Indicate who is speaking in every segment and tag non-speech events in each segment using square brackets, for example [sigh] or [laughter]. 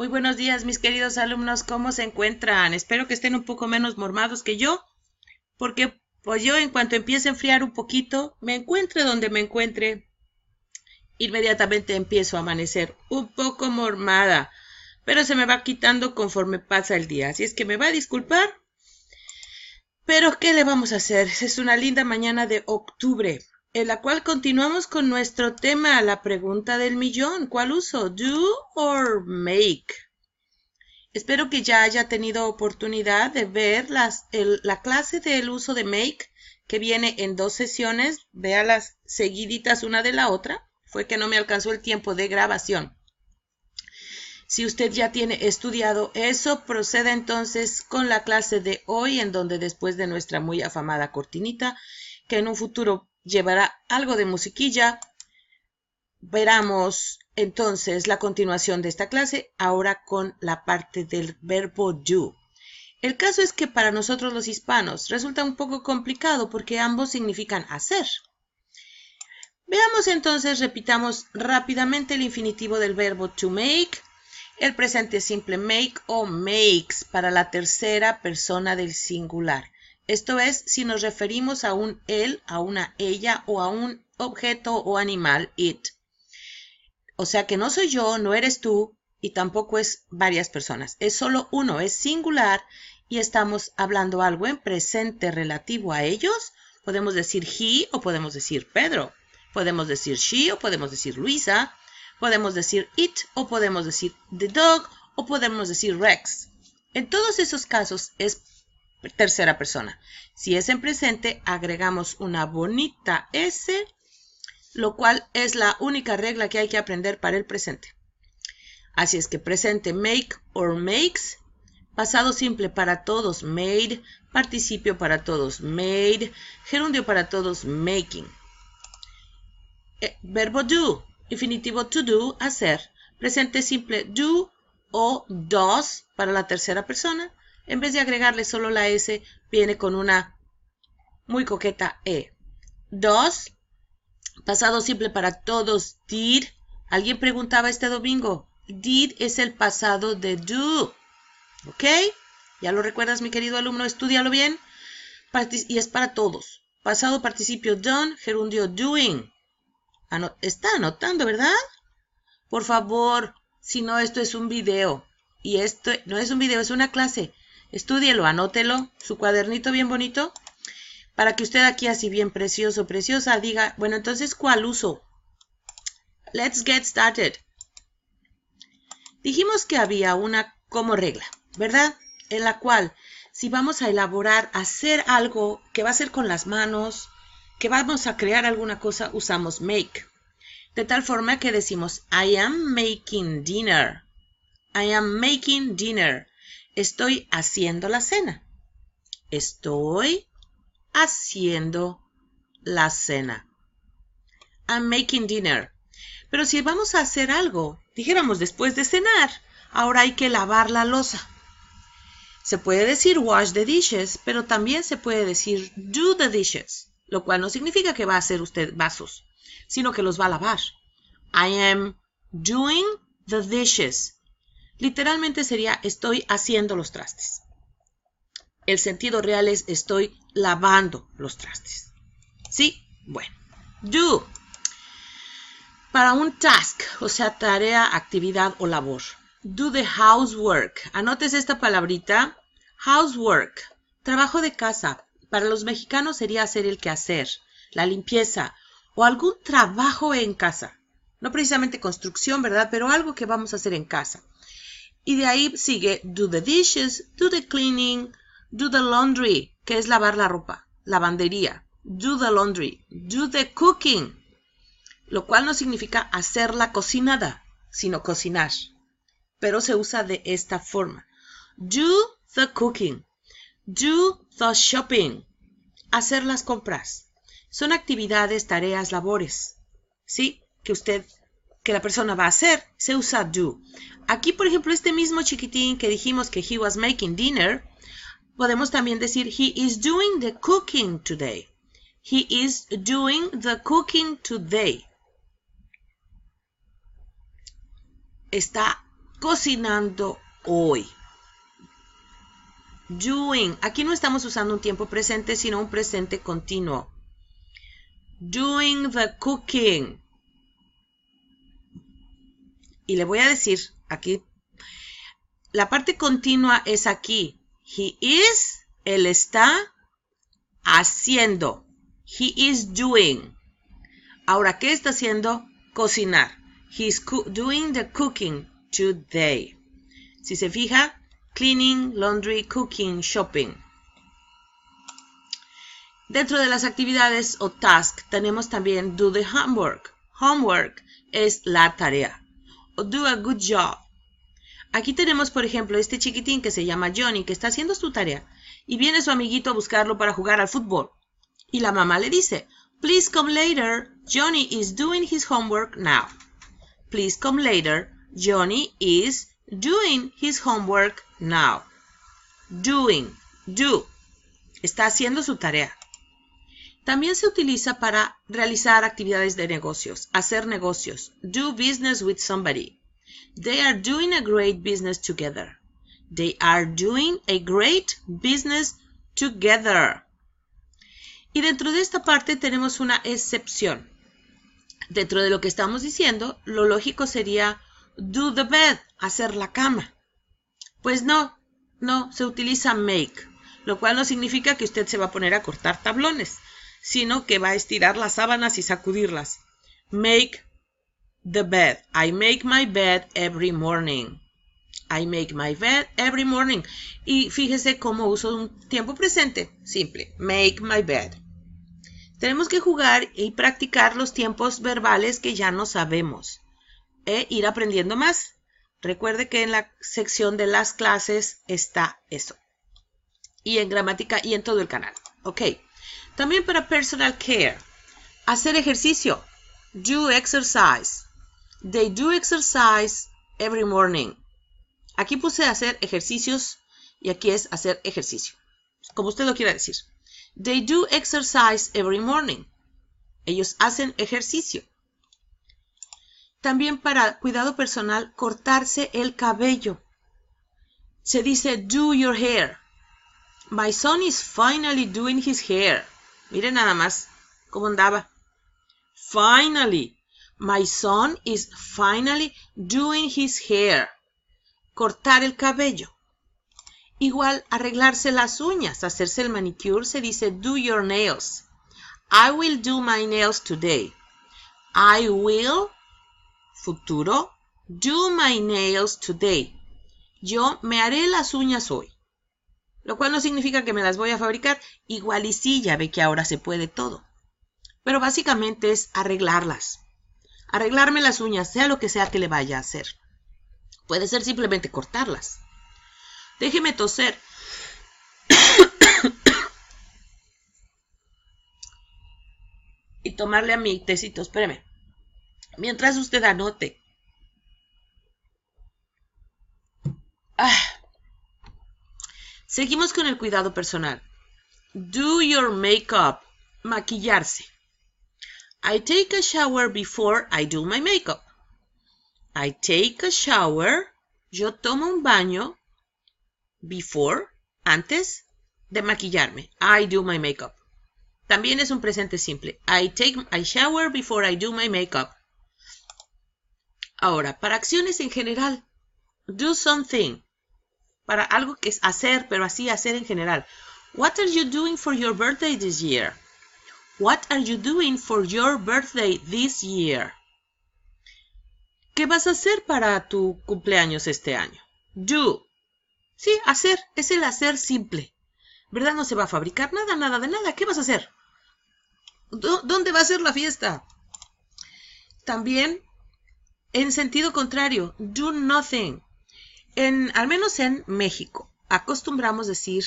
Speaker 1: Muy buenos días, mis queridos alumnos, ¿cómo se encuentran? Espero que estén un poco menos mormados que yo, porque pues yo en cuanto empiece a enfriar un poquito, me encuentre donde me encuentre, inmediatamente empiezo a amanecer un poco mormada, pero se me va quitando conforme pasa el día, así es que me va a disculpar, pero ¿qué le vamos a hacer? Es una linda mañana de octubre en la cual continuamos con nuestro tema, la pregunta del millón. ¿Cuál uso? ¿Do or make? Espero que ya haya tenido oportunidad de ver las, la clase del uso de make que viene en dos sesiones. las seguiditas una de la otra. Fue que no me alcanzó el tiempo de grabación. Si usted ya tiene estudiado eso, proceda entonces con la clase de hoy, en donde después de nuestra muy afamada cortinita, que en un futuro llevará algo de musiquilla. Veramos entonces la continuación de esta clase, ahora con la parte del verbo do. El caso es que para nosotros los hispanos resulta un poco complicado porque ambos significan hacer. Veamos entonces, repitamos rápidamente el infinitivo del verbo to make, el presente simple make o makes para la tercera persona del singular. Esto es si nos referimos a un él, a una ella o a un objeto o animal, it. O sea que no soy yo, no eres tú y tampoco es varias personas. Es solo uno, es singular y estamos hablando algo en presente relativo a ellos. Podemos decir he o podemos decir Pedro. Podemos decir she o podemos decir Luisa. Podemos decir it o podemos decir the dog o podemos decir Rex. En todos esos casos es tercera persona. Si es en presente, agregamos una bonita S, lo cual es la única regla que hay que aprender para el presente. Así es que presente make or makes, pasado simple para todos made, participio para todos made, gerundio para todos making. Eh, verbo do, infinitivo to do, hacer. Presente simple do o does para la tercera persona en vez de agregarle solo la S, viene con una muy coqueta E. Dos, pasado simple para todos, did. Alguien preguntaba este domingo, did es el pasado de do. ¿Ok? ¿Ya lo recuerdas, mi querido alumno? Estudialo bien. y es para todos. Pasado participio done, gerundio doing. está anotando, ¿verdad? Por favor, si no, esto es un video. Y esto no es un video, es una clase. Estúdielo, anótelo, su cuadernito bien bonito, para que usted aquí así bien precioso, preciosa, diga, bueno, entonces, ¿cuál uso? Let's get started. Dijimos que había una como regla, ¿verdad? En la cual, si vamos a elaborar, hacer algo que va a ser con las manos, que vamos a crear alguna cosa, usamos make. De tal forma que decimos, I am making dinner. I am making dinner. Estoy haciendo la cena. Estoy haciendo la cena. I'm making dinner. Pero si vamos a hacer algo, dijéramos después de cenar, ahora hay que lavar la losa. Se puede decir wash the dishes, pero también se puede decir do the dishes, lo cual no significa que va a hacer usted vasos, sino que los va a lavar. I am doing the dishes. Literalmente sería estoy haciendo los trastes. El sentido real es estoy lavando los trastes. ¿Sí? Bueno. Do. Para un task, o sea, tarea, actividad o labor. Do the housework. Anotes esta palabrita. Housework. Trabajo de casa. Para los mexicanos sería hacer el quehacer, la limpieza o algún trabajo en casa. No precisamente construcción, ¿verdad? Pero algo que vamos a hacer en casa. Y de ahí sigue do the dishes, do the cleaning, do the laundry, que es lavar la ropa, lavandería. Do the laundry, do the cooking, lo cual no significa hacer la cocinada, sino cocinar. Pero se usa de esta forma. Do the cooking, do the shopping, hacer las compras. Son actividades, tareas, labores, ¿sí? Que usted que la persona va a hacer, se usa do. Aquí, por ejemplo, este mismo chiquitín que dijimos que he was making dinner, podemos también decir he is doing the cooking today. He is doing the cooking today. Está cocinando hoy. Doing. Aquí no estamos usando un tiempo presente, sino un presente continuo. Doing the cooking. Y le voy a decir aquí, la parte continua es aquí. He is, él está haciendo. He is doing. Ahora, ¿qué está haciendo? Cocinar. is doing the cooking today. Si se fija, cleaning, laundry, cooking, shopping. Dentro de las actividades o task tenemos también do the homework. Homework es la tarea do a good job. Aquí tenemos, por ejemplo, este chiquitín que se llama Johnny, que está haciendo su tarea, y viene su amiguito a buscarlo para jugar al fútbol. Y la mamá le dice, Please come later, Johnny is doing his homework now. Please come later, Johnny is doing his homework now. Doing, do. Está haciendo su tarea. También se utiliza para realizar actividades de negocios, hacer negocios, do business with somebody. They are doing a great business together. They are doing a great business together. Y dentro de esta parte tenemos una excepción. Dentro de lo que estamos diciendo, lo lógico sería do the bed, hacer la cama. Pues no, no, se utiliza make, lo cual no significa que usted se va a poner a cortar tablones sino que va a estirar las sábanas y sacudirlas. Make the bed. I make my bed every morning. I make my bed every morning. Y fíjese cómo uso un tiempo presente. Simple. Make my bed. Tenemos que jugar y practicar los tiempos verbales que ya no sabemos. E ir aprendiendo más. Recuerde que en la sección de las clases está eso. Y en gramática y en todo el canal. Ok. También para personal care, hacer ejercicio, do exercise. They do exercise every morning. Aquí puse hacer ejercicios y aquí es hacer ejercicio, como usted lo quiera decir. They do exercise every morning. Ellos hacen ejercicio. También para cuidado personal, cortarse el cabello. Se dice do your hair. My son is finally doing his hair. Miren nada más cómo andaba. Finally. My son is finally doing his hair. Cortar el cabello. Igual arreglarse las uñas, hacerse el manicure, se dice do your nails. I will do my nails today. I will, futuro, do my nails today. Yo me haré las uñas hoy. Lo cual no significa que me las voy a fabricar, igual y sí, ya ve que ahora se puede todo. Pero básicamente es arreglarlas. Arreglarme las uñas, sea lo que sea que le vaya a hacer. Puede ser simplemente cortarlas. Déjeme toser. [coughs] y tomarle a mi tecito, espéreme. Mientras usted anote. Ah. Seguimos con el cuidado personal. Do your makeup. Maquillarse. I take a shower before I do my makeup. I take a shower. Yo tomo un baño before, antes de maquillarme. I do my makeup. También es un presente simple. I take a shower before I do my makeup. Ahora, para acciones en general. Do something para algo que es hacer, pero así hacer en general. What are you doing for your birthday this year? What are you doing for your birthday this year? ¿Qué vas a hacer para tu cumpleaños este año? Do. Sí, hacer, es el hacer simple. ¿Verdad? No se va a fabricar nada, nada de nada. ¿Qué vas a hacer? ¿Dónde va a ser la fiesta? También, en sentido contrario, do nothing. En, al menos en México, acostumbramos decir,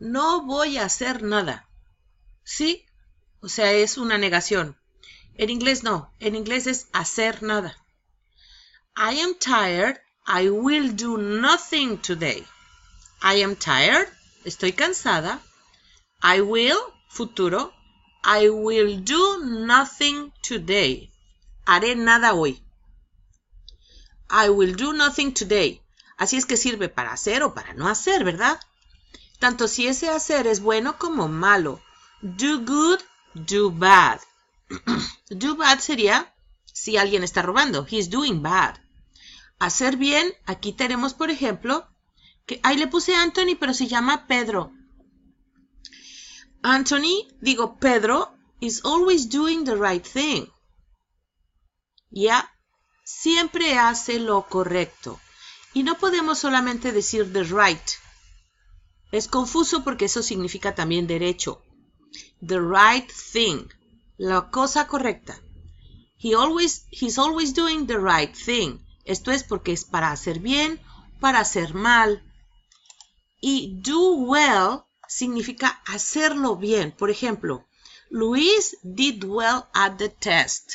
Speaker 1: no voy a hacer nada. ¿Sí? O sea, es una negación. En inglés no, en inglés es hacer nada. I am tired, I will do nothing today. I am tired, estoy cansada. I will, futuro, I will do nothing today. Haré nada hoy. I will do nothing today. Así es que sirve para hacer o para no hacer, ¿verdad? Tanto si ese hacer es bueno como malo. Do good, do bad. [clears throat] do bad sería si alguien está robando. He's doing bad. Hacer bien, aquí tenemos, por ejemplo, que ahí le puse Anthony, pero se llama Pedro. Anthony, digo Pedro, is always doing the right thing. Yeah, siempre hace lo correcto. Y no podemos solamente decir the right. Es confuso porque eso significa también derecho. The right thing, la cosa correcta. He always, he's always doing the right thing. Esto es porque es para hacer bien, para hacer mal. Y do well significa hacerlo bien. Por ejemplo, Luis did well at the test.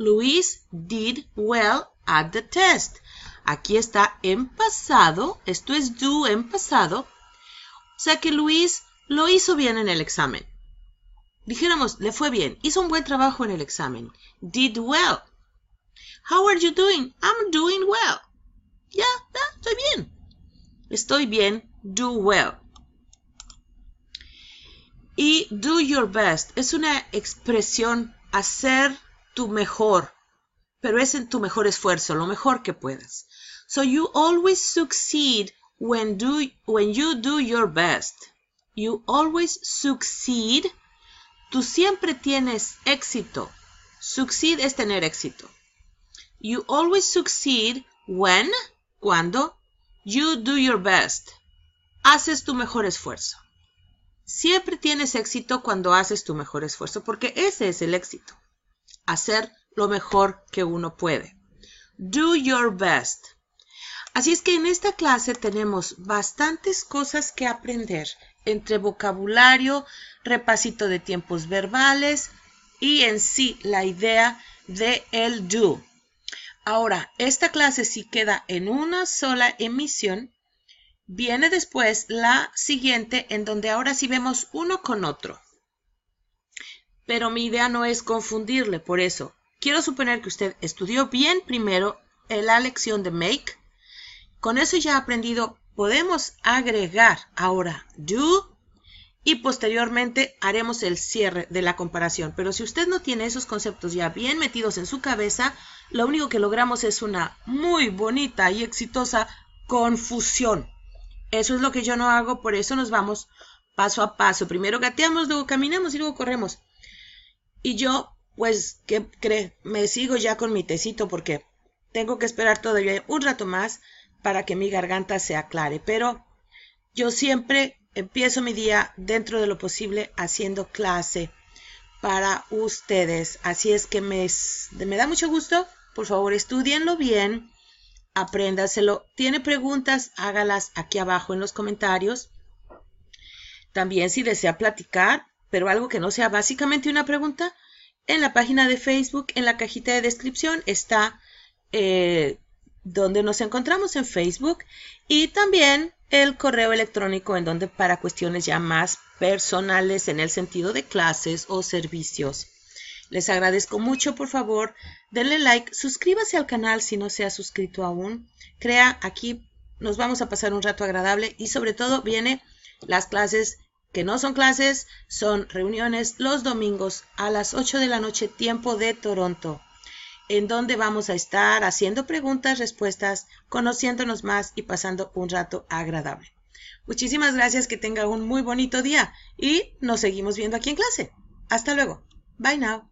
Speaker 1: Luis did well at the test. Aquí está en pasado, esto es do en pasado. O sea que Luis lo hizo bien en el examen. Dijéramos, le fue bien, hizo un buen trabajo en el examen. Did well. How are you doing? I'm doing well. Ya, ya, estoy bien. Estoy bien, do well. Y do your best es una expresión hacer tu mejor, pero es en tu mejor esfuerzo, lo mejor que puedas. So you always succeed when, do, when you do your best. You always succeed. Tú siempre tienes éxito. Succeed es tener éxito. You always succeed when, cuando, you do your best. Haces tu mejor esfuerzo. Siempre tienes éxito cuando haces tu mejor esfuerzo, porque ese es el éxito hacer lo mejor que uno puede. Do your best. Así es que en esta clase tenemos bastantes cosas que aprender entre vocabulario, repasito de tiempos verbales y en sí la idea de el do. Ahora, esta clase si queda en una sola emisión. Viene después la siguiente en donde ahora sí vemos uno con otro pero mi idea no es confundirle, por eso quiero suponer que usted estudió bien primero la lección de make. Con eso ya aprendido, podemos agregar ahora do y posteriormente haremos el cierre de la comparación. Pero si usted no tiene esos conceptos ya bien metidos en su cabeza, lo único que logramos es una muy bonita y exitosa confusión. Eso es lo que yo no hago, por eso nos vamos paso a paso. Primero gateamos, luego caminamos y luego corremos. Y yo, pues, ¿qué cree? Me sigo ya con mi tecito porque tengo que esperar todavía un rato más para que mi garganta se aclare. Pero yo siempre empiezo mi día dentro de lo posible haciendo clase para ustedes. Así es que me, me da mucho gusto. Por favor, estudienlo bien, apréndaselo. Tiene preguntas, hágalas aquí abajo en los comentarios. También si desea platicar, pero algo que no sea básicamente una pregunta, en la página de Facebook, en la cajita de descripción está eh, donde nos encontramos en Facebook y también el correo electrónico en donde para cuestiones ya más personales en el sentido de clases o servicios. Les agradezco mucho, por favor, denle like, suscríbase al canal si no se ha suscrito aún. Crea, aquí nos vamos a pasar un rato agradable y sobre todo viene las clases que no son clases, son reuniones los domingos a las 8 de la noche tiempo de Toronto, en donde vamos a estar haciendo preguntas, respuestas, conociéndonos más y pasando un rato agradable. Muchísimas gracias, que tenga un muy bonito día y nos seguimos viendo aquí en clase. Hasta luego. Bye now.